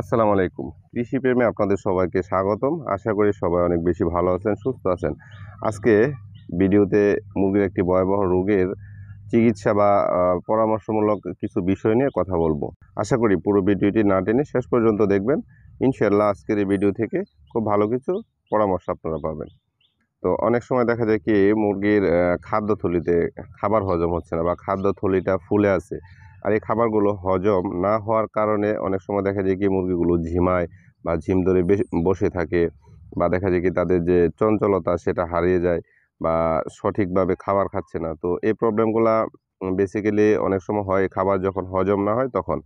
আসসালামু আলাইকুম কৃষি প্রেমে আপনাদের সবাইকে স্বাগতম আশা করি সবাই অনেক বেশি ভালো আছেন সুস্থ আছেন আজকে ভিডিওতে মুরগির একটি ভয়াবহ রোগের চিকিৎসা বা পরামর্শমূলক কিছু বিষয় নিয়ে কথা বলবো আশা করি পুরো ভিডিওটি না টেনে শেষ পর্যন্ত দেখবেন ইনশাল্লাহ আজকের এই ভিডিও থেকে খুব ভালো কিছু পরামর্শ আপনারা পাবেন তো অনেক সময় দেখা যায় কি মুরগির খাদ্য থলিতে খাবার হজম হচ্ছে না বা খাদ্য থলিটা ফুলে আছে আর এই খাবারগুলো হজম না হওয়ার কারণে অনেক সময় দেখা যায় কি মুরগিগুলো ঝিমায় বা ঝিম ধরে বসে থাকে বা দেখা যায় কি তাদের যে চঞ্চলতা সেটা হারিয়ে যায় বা সঠিকভাবে খাবার খাচ্ছে না তো এই প্রবলেমগুলো বেসিক্যালি অনেক সময় হয় খাবার যখন হজম না হয় তখন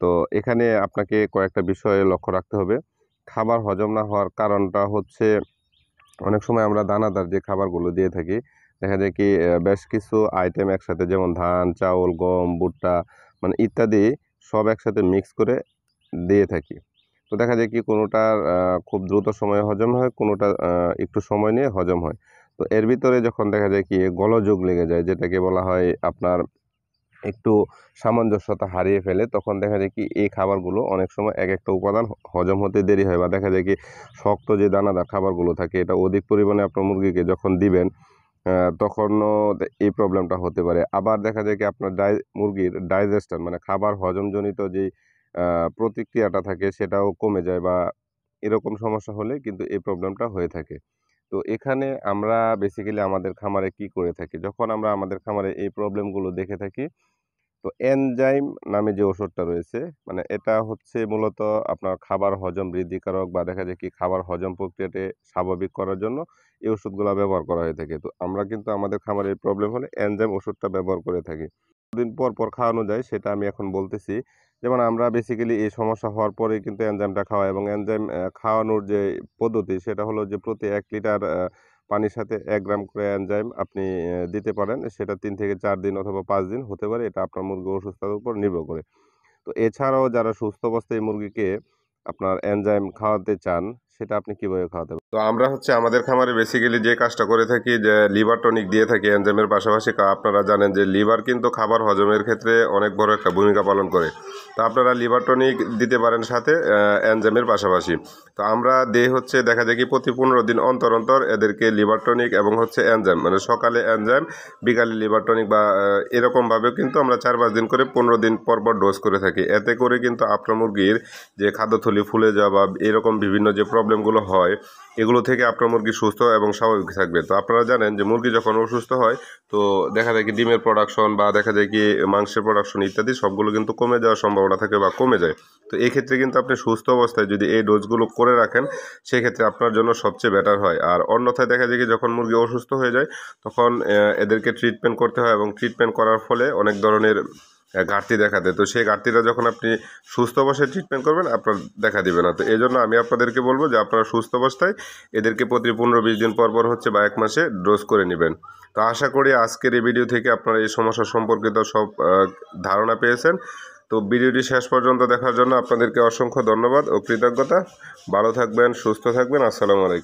তো এখানে আপনাকে কয়েকটা বিষয়ে লক্ষ্য রাখতে হবে খাবার হজম না হওয়ার কারণটা হচ্ছে অনেক সময় আমরা দানাদার যে খাবারগুলো দিয়ে থাকি দেখা যায় কি বেশ কিছু আইটেম একসাথে যেমন ধান চাউল গম ভুট্টা মানে ইত্যাদি সব একসাথে মিক্স করে দিয়ে থাকি তো দেখা যায় কি কোনোটার খুব দ্রুত সময়ে হজম হয় কোনোটা একটু সময় নিয়ে হজম হয় তো এর ভিতরে যখন দেখা যায় কি গলযোগ লেগে যায় যেটাকে বলা হয় আপনার একটু সামঞ্জস্যতা হারিয়ে ফেলে তখন দেখা যায় কি এই খাবারগুলো অনেক সময় এক একটা উপাদান হজম হতে দেরি হয় বা দেখা যায় কি শক্ত যে দানাদার খাবারগুলো থাকে এটা অধিক পরিমাণে আপনার মুরগিকে যখন দিবেন তখনও এই প্রবলেমটা হতে পারে আবার দেখা যায় কি আপনার ডাই মুরগির ডাইজেস্টার মানে খাবার হজমজনিত যেই প্রতিক্রিয়াটা থাকে সেটাও কমে যায় বা এরকম সমস্যা হলে কিন্তু এই প্রবলেমটা হয়ে থাকে তো এখানে আমরা বেসিক্যালি আমাদের খামারে কি করে থাকি যখন আমরা আমাদের খামারে এই প্রবলেমগুলো দেখে থাকি তো এনজাইম নামে যে ওষুধটা রয়েছে মানে এটা হচ্ছে মূলত আপনার খাবার হজম বৃদ্ধিকারক বা দেখা যায় কি খাবার হজম প্রক্রিয়াতে স্বাভাবিক করার জন্য এই ওষুধগুলো ব্যবহার করা হয়ে থাকে তো আমরা কিন্তু আমাদের খাবারের প্রবলেম হলে এনজাইম ওষুধটা ব্যবহার করে থাকি দিন পর পর খাওয়ানো যায় সেটা আমি এখন বলতেছি যেমন আমরা বেসিক্যালি এই সমস্যা হওয়ার পরে কিন্তু এনজাইমটা খাওয়া এবং এনজাইম খাওয়ানোর যে পদ্ধতি সেটা হলো যে প্রতি এক লিটার পানির সাথে এক গ্রাম করে অ্যানজাইম আপনি দিতে পারেন সেটা তিন থেকে চার দিন অথবা পাঁচ দিন হতে পারে এটা আপনার মুরগি অসুস্থতার উপর নির্ভর করে তো এছাড়াও যারা সুস্থ অবস্থায় মুরগিকে আপনার অ্যানজাইম খাওয়াতে চান সেটা আপনি কিভাবে খাওয়াতে পারেন তো আমরা হচ্ছে আমাদের খামারে বেসিক্যালি যে কাজটা করে থাকি যে লিভার টনিক দিয়ে থাকি এনজাইমের পাশাপাশি আপনারা জানেন যে লিভার কিন্তু খাবার হজমের ক্ষেত্রে অনেক বড় একটা ভূমিকা পালন করে তো আপনারা লিভার টনিক দিতে পারেন সাথে এনজাইমের পাশাপাশি তো আমরা দেই হচ্ছে দেখা যায় কি প্রতি পনেরো দিন অন্তর অন্তর এদেরকে লিভার টনিক এবং হচ্ছে এনজাম মানে সকালে এনজাইম বিকালে লিভার টনিক বা এরকমভাবে কিন্তু আমরা চার পাঁচ দিন করে পনেরো দিন পর পর ডোজ করে থাকি এতে করে কিন্তু আপনার মুরগির যে খাদ্যথলি ফুলে যাওয়া বা এরকম বিভিন্ন যে প্রবলেম প্রবলেমগুলো হয় এগুলো থেকে আপনার মুরগি সুস্থ এবং স্বাভাবিক থাকবে তো আপনারা জানেন যে মুরগি যখন অসুস্থ হয় তো দেখা যায় কি ডিমের প্রোডাকশন বা দেখা যায় কি মাংসের প্রোডাকশন ইত্যাদি সবগুলো কিন্তু কমে যাওয়ার সম্ভাবনা থাকে বা কমে যায় তো এই ক্ষেত্রে কিন্তু আপনি সুস্থ অবস্থায় যদি এই ডোজগুলো করে রাখেন সেক্ষেত্রে আপনার জন্য সবচেয়ে বেটার হয় আর অন্যথায় দেখা যায় কি যখন মুরগি অসুস্থ হয়ে যায় তখন এদেরকে ট্রিটমেন্ট করতে হয় এবং ট্রিটমেন্ট করার ফলে অনেক ধরনের ঘাটতি দেখা দেয় তো সেই ঘাটতিটা যখন আপনি সুস্থ অবস্থায় ট্রিটমেন্ট করবেন আপনার দেখা দিবে না তো এই জন্য আমি আপনাদেরকে বলবো যে আপনারা সুস্থ অবস্থায় এদেরকে প্রতি পনেরো বিশ দিন পর পর হচ্ছে বা এক মাসে ডোজ করে নেবেন তো আশা করি আজকের এই ভিডিও থেকে আপনারা এই সমস্যা সম্পর্কিত সব ধারণা পেয়েছেন তো ভিডিওটি শেষ পর্যন্ত দেখার জন্য আপনাদেরকে অসংখ্য ধন্যবাদ ও কৃতজ্ঞতা ভালো থাকবেন সুস্থ থাকবেন আসসালামু আলাইকুম